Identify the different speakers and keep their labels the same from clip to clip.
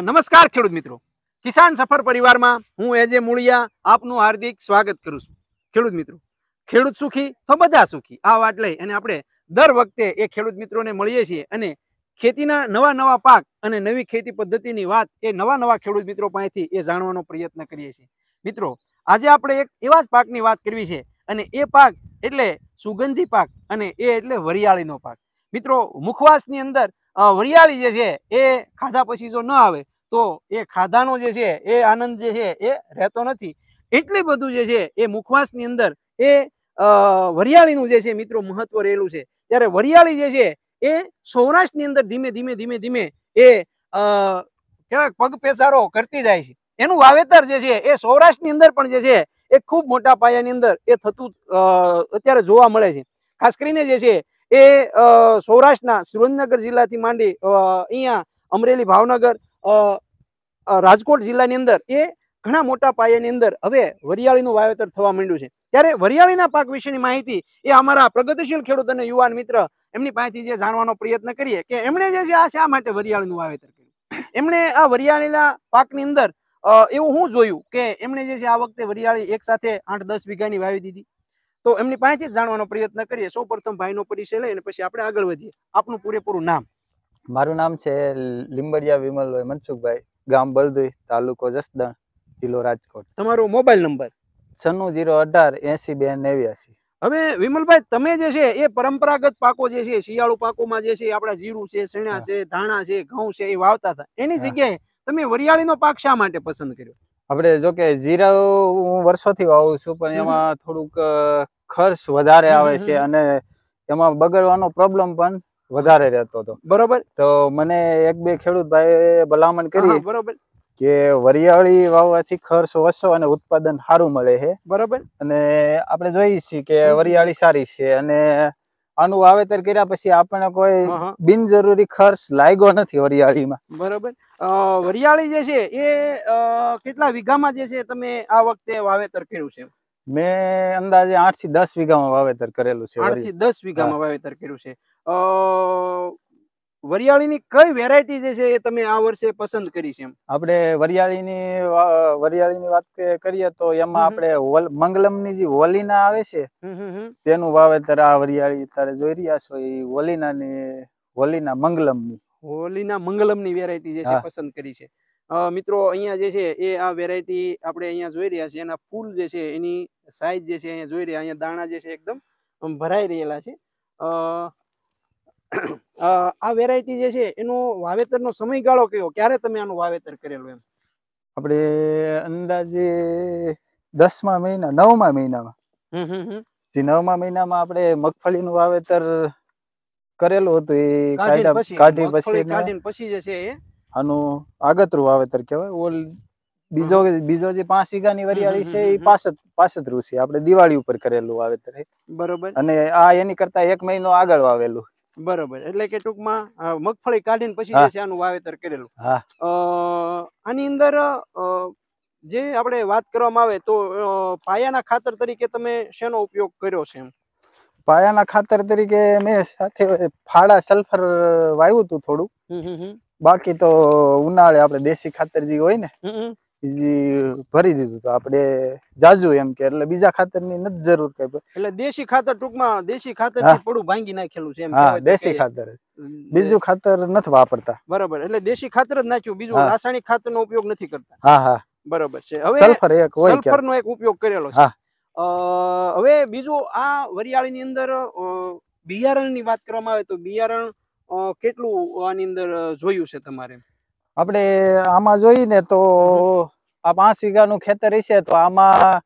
Speaker 1: નમસ્કાર ખેડૂત મિત્રો કિસાન સફર પરિવારમાં હું એજે મૂળિયા આપનું હાર્દિક સ્વાગત કરું છું ખેડૂત મિત્રો ખેડૂત સુખી તો બધા સુખી આ વાત લઈ અને આપણે દર વખતે એ ખેડૂત મિત્રોને મળીએ છીએ અને ખેતીના નવા નવા પાક અને નવી ખેતી પદ્ધતિની વાત એ નવા નવા ખેડૂત મિત્રો પાસેથી એ જાણવાનો પ્રયત્ન કરીએ છીએ મિત્રો આજે આપણે એક એવા જ પાકની વાત કરવી છે અને એ પાક એટલે સુગંધી પાક અને એ એટલે વરિયાળીનો પાક મિત્રો મુખવાસની અંદર વરિયાળી જે છે એ ખાધા પછી જો ન આવે તો એ ખાધાનો જે છે એ આનંદ જે છે એ રહેતો નથી એટલી બધું જે છે એ મુખવાસની અંદર એ વરિયાળીનું જે છે મિત્રો મહત્વ રહેલું છે ત્યારે વરિયાળી જે છે એ સૌરાષ્ટ્રની અંદર ધીમે ધીમે ધીમે ધીમે એ કહેવાય પગ પેસારો કરતી જાય છે એનું વાવેતર જે છે એ સૌરાષ્ટ્રની અંદર પણ જે છે એ ખૂબ મોટા પાયાની અંદર એ થતું અત્યારે જોવા મળે છે ખાસ કરીને જે છે એ સૌરાષ્ટ્રના સુરેન્દ્રનગર જિલ્લાથી માંડી અહીંયા અમરેલી ભાવનગર રાજકોટ જિલ્લાની અંદર એ ઘણા મોટા પાયાની અંદર હવે વરિયાળીનું વાવેતર થવા માંડ્યું છે ત્યારે વરિયાળીના પાક વિશેની માહિતી એ અમારા પ્રગતિશીલ ખેડૂત અને યુવાન મિત્ર એમની પાસેથી જે જાણવાનો પ્રયત્ન કરીએ કે એમણે જે છે આ શા માટે વરિયાળીનું વાવેતર કર્યું એમણે આ વરિયાળીના પાકની અંદર એવું હું જોયું કે એમણે જે છે આ વખતે વરિયાળી એક સાથે આઠ દસ વીઘાની વાવી દીધી તો એમની પાસેથી જ જાણવાનો પ્રયત્ન કરીએ સૌ પ્રથમ ભાઈનો પરિચય લઈ અને પછી આપણે આગળ વધીએ આપનું પૂરેપૂરું નામ
Speaker 2: મારું નામ છે લીંબડિયા વિમલભાઈ મનસુખભાઈ ગામ બળદુઈ તાલુકો જસદણ જિલ્લો રાજકોટ તમારો મોબાઈલ નંબર છન્નું જીરો અઢાર એસી બે નેવ્યાસી
Speaker 1: હવે વિમલભાઈ તમે જે છે એ પરંપરાગત પાકો જે છે શિયાળુ પાકોમાં જે છે આપણા જીરું છે શેણા છે ધાણા છે ઘઉં છે એ વાવતા હતા એની જગ્યાએ તમે વરિયાળીનો પાક શા માટે પસંદ કર્યો
Speaker 2: આપણે જો કે જીરા હું વર્ષોથી વાવું છું પણ એમાં થોડુંક ખર્ચ વધારે આવે છે અને એમાં બગડવાનો પ્રોબ્લેમ પણ વધારે રહેતો હતો બરોબર તો મને એક બે ખેડૂત ભાઈ ભલામણ કરી બરોબર કે વરિયાળી વાવવાથી ખર્ચ ઓછો અને ઉત્પાદન સારું મળે છે બરોબર અને આપણે જોઈએ છીએ કે વરિયાળી સારી છે અને આનું વાવેતર કર્યા પછી આપણને કોઈ બિનજરૂરી ખર્ચ લાગ્યો નથી વરિયાળીમાં
Speaker 1: બરોબર વરિયાળી જે છે એ કેટલા વીઘામાં જે છે તમે આ વખતે વાવેતર કર્યું છે
Speaker 2: મેં અંદાજે આઠ થી દસ વીઘામાં વાવેતર કરેલું છે આઠ થી દસ વીઘામાં
Speaker 1: વાવેતર કર્યું છે વરિયાળીની કઈ વેરાયટી જે છે એ તમે આ વર્ષે પસંદ કરી છે એમ આપણે વરિયાળીની
Speaker 2: વરિયાળીની વાત
Speaker 1: કરીએ તો એમાં આપણે
Speaker 2: મંગલમની જે વોલીના આવે છે તેનું વાવેતર આ વરિયાળી અત્યારે જોઈ રહ્યા છો એ વોલીનાની વોલીના મંગલમની
Speaker 1: હોલીના મંગલમની વેરાયટી જે છે પસંદ કરી છે મિત્રો અહીંયા જે છે એ આ વેરાયટી આપણે અહીંયા જોઈ રહ્યા છે એના ફૂલ જે છે એની સાઈઝ જે છે અહીંયા જોઈ રહ્યા અહીંયા દાણા જે છે એકદમ ભરાઈ રહેલા છે આ વેરાયટી જે છે એનો વાવેતરનો સમયગાળો કયો ક્યારે તમે આનું વાવેતર કરેલું એમ
Speaker 2: આપણે અંદાજે દસમા મહિના નવમા
Speaker 1: મહિનામાં
Speaker 2: જે નવમા મહિનામાં આપણે મગફળીનું વાવેતર કરેલું હતું એ કાઢી પછી કાઢીને
Speaker 1: પછી જે છે એ
Speaker 2: આનું આગતરું વાવેતર કહેવાય ઓલ બીજો બીજો જે પાંચ વીઘાની વરિયાળી છે એ પાસત પાસતરું છે આપણે દિવાળી ઉપર કરેલું વાવેતર બરોબર અને આ એની કરતા એક મહિનો આગળ વાવેલું
Speaker 1: બરોબર એટલે કે ટૂંકમાં મગફળી કાઢીને પછી જે આનું વાવેતર કરેલું આની અંદર જે આપણે વાત કરવામાં આવે તો પાયાના ખાતર તરીકે તમે શેનો ઉપયોગ કર્યો છે
Speaker 2: પાયાના ખાતર તરીકે મેં સાથે ફાળા સલ્ફર વાવ્યું હતું થોડું બાકી તો ઉનાળે આપણે દેશી ખાતર જે હોય ને ભરી દીધું તો આપણે જાજુ એમ કે એટલે બીજા ખાતરની નથી જરૂર કઈ
Speaker 1: એટલે દેશી ખાતર ટૂંકમાં દેશી ખાતર થોડું ભાંગી નાખેલું છે દેશી ખાતર બીજું
Speaker 2: ખાતર નથી વાપરતા
Speaker 1: બરોબર એટલે દેશી ખાતર જ નાખ્યું બીજું રાસાયણિક ખાતરનો ઉપયોગ નથી કરતા હા હા બરાબર છે હવે સલ્ફર એક હોય સલ્ફરનો એક ઉપયોગ કરેલો છે હવે બીજું આ વરિયાળી ની અંદર બિયારણની વાત કરવામાં આવે તો બિયારણ કેટલું આની અંદર જોયું છે તમારે
Speaker 2: આપણે આમાં જોઈએ ને તો આ પાંચ વીઘાનું ખેતર હશે તો આમાં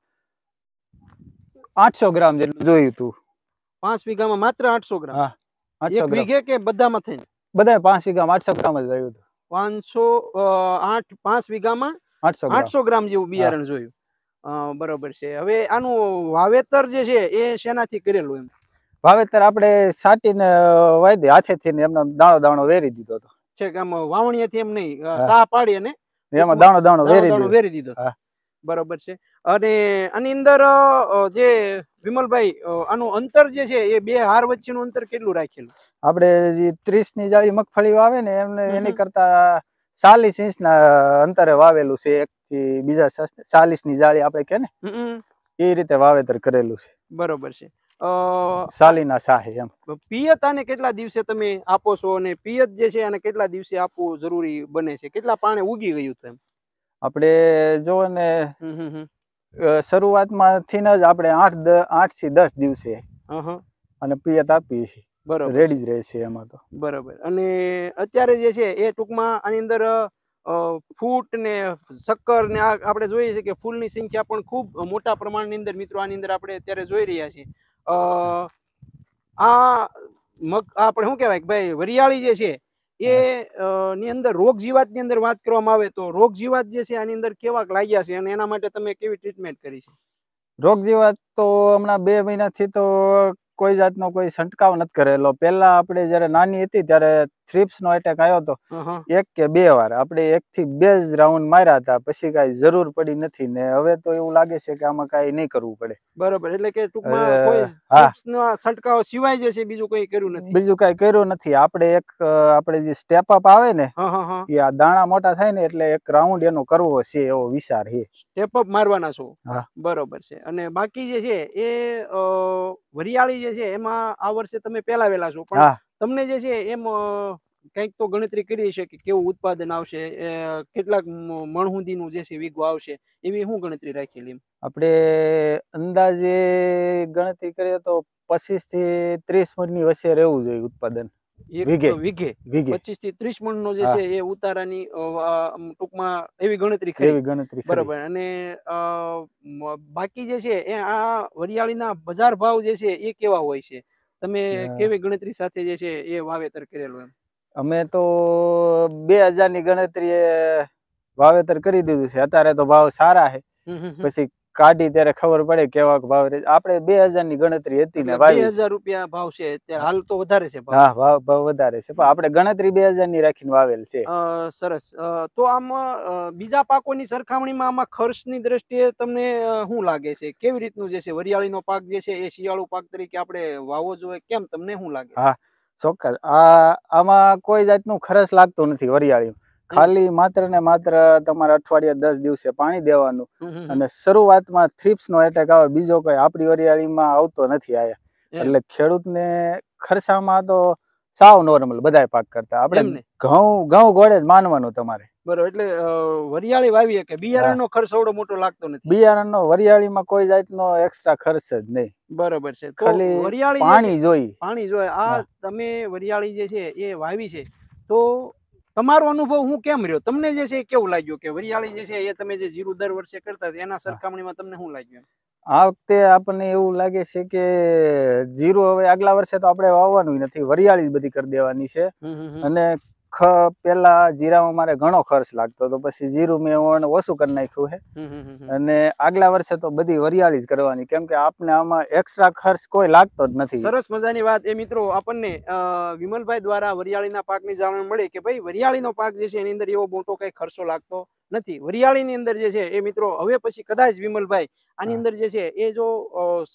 Speaker 2: આઠસો ગ્રામ જેટલું જોયું હતું
Speaker 1: પાંચ વીઘામાં માત્ર આઠસો ગ્રામ એક વીઘે કે બધામાં થઈને
Speaker 2: બધા પાંચ વીઘામાં આઠસો ગ્રામ જ જોયું હતું
Speaker 1: પાંચસો આઠ પાંચ વીઘામાં
Speaker 2: આઠસો ગ્રામ જેવું બિયારણ
Speaker 1: જોયું બરોબર છે હવે આનું વાવેતર જે છે એ શેનાથી કરેલું એમ
Speaker 2: વાવેતર આપણે સાટીને વાયદી હાથેથી એમનો દાણો દાણો વેરી દીધો હતો
Speaker 1: છે કે આમ વાવણીએથી એમ નહીં સાહ પાડી અને એમાં દાણો દાણો વેરી દીધો વેરી દીધો બરોબર છે અને આની અંદર જે વિમલભાઈ આનું અંતર જે છે એ બે હાર વચ્ચેનું અંતર કેટલું રાખેલું
Speaker 2: આપણે જે 30 ની જાળી મગફળી વાવે ને એમને એની કરતા 40 ઇંચ ના અંતરે વાવેલું છે એક થી બીજા 40 ની જાળી આપણે કે ને એ રીતે વાવેતર કરેલું છે
Speaker 1: બરોબર છે સાલીના શાહે એમ પિયત આને કેટલા દિવસે તમે આપો છો અને પિયત જે છે અને કેટલા દિવસે આપવું જરૂરી બને છે કેટલા પાણે ઉગી ગયું તેમ
Speaker 2: આપણે જો ને શરૂઆતમાં થી જ આપણે આઠ આઠ થી દસ દિવસે અને પિયત આપીએ છીએ બરાબર રેડી જ રહે છે એમાં તો
Speaker 1: બરોબર અને અત્યારે જે છે એ ટૂંકમાં આની અંદર ફૂટ ને શક્કર ને આપણે જોઈએ છીએ કે ફૂલની સંખ્યા પણ ખૂબ મોટા પ્રમાણની અંદર મિત્રો આની અંદર આપણે અત્યારે જોઈ રહ્યા છીએ આ મગ આપણે શું કહેવાય કે ભાઈ વરિયાળી જે છે એ ની અંદર રોગ જીવાતની અંદર વાત કરવામાં આવે તો રોગ જીવાત જે છે આની અંદર કેવાક લાગ્યા છે અને એના માટે તમે કેવી ટ્રીટમેન્ટ કરી છે
Speaker 2: રોગ જીવાત તો હમણાં બે મહિનાથી તો કોઈ જાતનો કોઈ છંટકાવ નથી કરેલો પહેલા આપણે જ્યારે નાની હતી ત્યારે થ્રીપ્સ નો એટેક આવ્યો હતો એક કે બે વાર આપણે એક થી બે જ રાઉન્ડ માર્યા હતા પછી કઈ જરૂર પડી નથી ને હવે તો એવું લાગે છે કે આમાં કઈ નહીં કરવું પડે
Speaker 1: બરોબર એટલે કે ટૂંકમાં કોઈ છંટકાવ સિવાય જે છે બીજું કઈ કર્યું નથી બીજું
Speaker 2: કઈ કર્યું નથી આપણે એક આપણે જે સ્ટેપ અપ આવે ને એ આ દાણા મોટા થાય ને એટલે એક રાઉન્ડ એનો કરવો છે એવો વિચાર છે
Speaker 1: સ્ટેપ અપ મારવાના છો બરોબર છે અને બાકી જે છે એ વરિયાળી જે છે એમાં આ વર્ષે તમે પેલા વેલા છો પણ તમને જે છે એમ કંઈક તો ગણતરી કરી છે કે કેવું ઉત્પાદન આવશે કેટલાક નું જે છે વીઘું આવશે એવી હું ગણતરી રાખેલી
Speaker 2: આપણે અંદાજે ગણતરી કરીએ તો પચીસ થી ત્રીસ મણ ની વચ્ચે રહેવું જોઈએ ઉત્પાદન પચીસ
Speaker 1: થી ત્રીસ મણ નો જે છે એ ઉતારાની ટૂંકમાં એવી ગણતરી કરી ગણતરી બરાબર અને બાકી જે છે એ આ વરિયાળીના બજાર ભાવ જે છે એ કેવા હોય છે તમે કેવી ગણતરી સાથે જે છે એ વાવેતર કરેલું એમ
Speaker 2: અમે તો બે હજાર ની ગણતરી વાવેતર કરી દીધું છે અત્યારે તો ભાવ સારા છે પછી કાઢી ત્યારે ખબર પડે કેવા ભાવ રહે આપણે બે હજાર ની ગણતરી હતી ને ભાઈ
Speaker 1: હજાર રૂપિયા ભાવ છે હાલ તો વધારે છે હા
Speaker 2: ભાવ ભાવ વધારે છે પણ આપણે ગણતરી બે હજાર ની રાખીને વાવેલ છે
Speaker 1: સરસ તો આમ બીજા પાકોની સરખામણીમાં આમાં ખર્ચ ની દ્રષ્ટિએ તમને શું લાગે છે કેવી રીતનું જે છે વરિયાળી નો પાક જે છે એ શિયાળુ પાક તરીકે આપણે વાવવો જોઈએ કેમ તમને શું લાગે હા
Speaker 2: ચોક્કસ આ આમાં કોઈ જાતનું ખર્ચ લાગતું નથી વરિયાળી ખાલી માત્ર ને માત્ર તમારે અઠવાડિયા દસ દિવસે પાણી દેવાનું અને શરૂઆતમાં થ્રીપ્સ નો એટેક આવે બીજો કોઈ આપણી વરિયાળીમાં આવતો નથી આયા એટલે ખેડૂતને ખર્ચામાં તો સાવ નોર્મલ બધા પાક કરતા આપણે ઘઉં ઘઉં ઘોડે જ માનવાનું તમારે
Speaker 1: બરોબર એટલે વરિયાળી વાવીએ કે બિયારણનો ખર્ચ એવડો મોટો લાગતો નથી બિયારણનો
Speaker 2: વરિયાળીમાં કોઈ જાતનો એક્સ્ટ્રા ખર્ચ જ નહીં
Speaker 1: બરોબર છે ખાલી વરિયાળી પાણી જોઈ પાણી જોઈ આ તમે વરિયાળી જે છે એ વાવી છે તો તમારો અનુભવ હું કેમ રહ્યો તમને જે છે એ કેવું લાગ્યું કે વરિયાળી જે છે એ તમે જે જીરું દર વર્ષે કરતા એના સરખામણીમાં તમને શું લાગ્યું
Speaker 2: આ વખતે આપણને એવું લાગે છે કે જીરું હવે આગલા વર્ષે તો આપણે વાવવાનું નથી વરિયાળી જ બધી કરી દેવાની છે અને ખ પેલા જીરામાં મારે ઘણો ખર્ચ લાગતો હતો પછી જીરું મેં ઓછું કરી નાખ્યું
Speaker 1: છે
Speaker 2: અને આગલા વર્ષે તો બધી વરિયાળી જ કરવાની કેમ કે આપને આમાં એક્સ્ટ્રા ખર્ચ કોઈ લાગતો જ નથી સરસ
Speaker 1: મજાની વાત એ મિત્રો આપણને વિમલભાઈ દ્વારા વરિયાળીના પાકની જાણવા મળી કે ભાઈ વરિયાળીનો પાક જે છે એની અંદર એવો મોટો કઈ ખર્ચો લાગતો નથી વરિયાળીની અંદર જે છે એ મિત્રો હવે પછી કદાચ વિમલભાઈ આની અંદર જે છે એ જો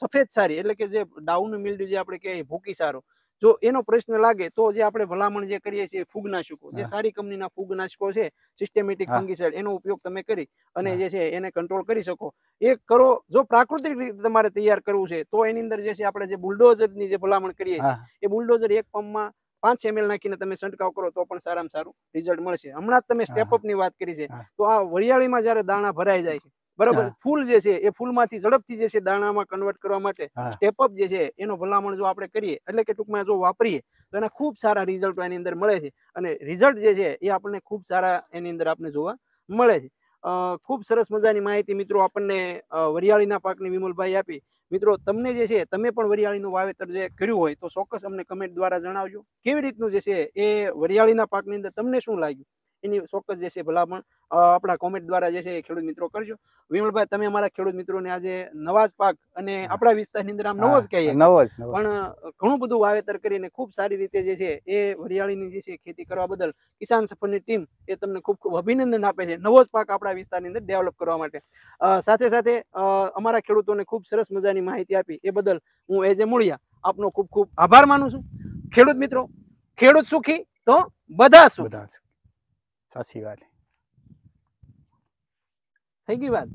Speaker 1: સફેદ સારી એટલે કે જે ડાઉન મિલ્ડ જે આપણે કહીએ ભૂકી સારો જો એનો પ્રશ્ન લાગે તો જે આપણે ભલામણ જે કરીએ છીએ ફૂગનાશકો જે સારી કંપનીના ફૂગનાશકો છે સિસ્ટેમેટિક ફંગીસાઇડ એનો ઉપયોગ તમે કરી અને જે છે એને કંટ્રોલ કરી શકો એ કરો જો પ્રાકૃતિક રીતે તમારે તૈયાર કરવું છે તો એની અંદર જે છે આપણે જે બુલડોઝરની જે ભલામણ કરીએ છીએ એ બુલડોઝર એક પંપમાં પાંચ એમએલ નાખીને તમે છંટકાવ કરો તો પણ સારામાં સારું રિઝલ્ટ મળશે હમણાં જ તમે સ્ટેપ ની વાત કરી છે તો આ વરિયાળીમાં જયારે દાણા ભરાઈ જાય છે બરોબર ફૂલ જે છે એ ફૂલમાંથી ઝડપથી જે છે દાણામાં કન્વર્ટ કરવા માટે સ્ટેપ અપ જે છે એનો ભલામણ જો આપણે કરીએ એટલે કે ટૂંકમાં જો વાપરીએ તો એના ખૂબ સારા રિઝલ્ટ એની અંદર મળે છે અને રિઝલ્ટ જે છે એ આપણને ખૂબ સારા એની અંદર આપણે જોવા મળે છે ખૂબ સરસ મજાની માહિતી મિત્રો આપણને વરિયાળીના પાકની વિમલભાઈ આપી મિત્રો તમને જે છે તમે પણ વરિયાળીનું વાવેતર જે કર્યું હોય તો ચોક્કસ અમને કમેન્ટ દ્વારા જણાવજો કેવી રીતનું જે છે એ વરિયાળીના પાકની અંદર તમને શું લાગ્યું એની ચોક્કસ જે છે ભલામણ આપણા કોમેન્ટ દ્વારા જે છે ખેડૂત મિત્રો કરજો વિમલભાઈ તમે અમારા ખેડૂત મિત્રોને આજે નવા જ પાક અને આપણા વિસ્તારની અંદર આમ નવો જ કહીએ
Speaker 2: નવો જ પણ
Speaker 1: ઘણું બધું વાવેતર કરીને ખૂબ સારી રીતે જે છે એ વરિયાળીની જે છે ખેતી કરવા બદલ કિસાન સફરની ટીમ એ તમને ખૂબ ખૂબ અભિનંદન આપે છે નવો જ પાક આપણા વિસ્તારની અંદર ડેવલપ કરવા માટે સાથે સાથે અમારા ખેડૂતોને ખૂબ સરસ મજાની માહિતી આપી એ બદલ હું એજ એ મૂળિયા આપનો ખૂબ ખૂબ આભાર માનું છું ખેડૂત મિત્રો ખેડૂત સુખી તો બધા સુખ સાચી વાત થઈ ગઈ વાત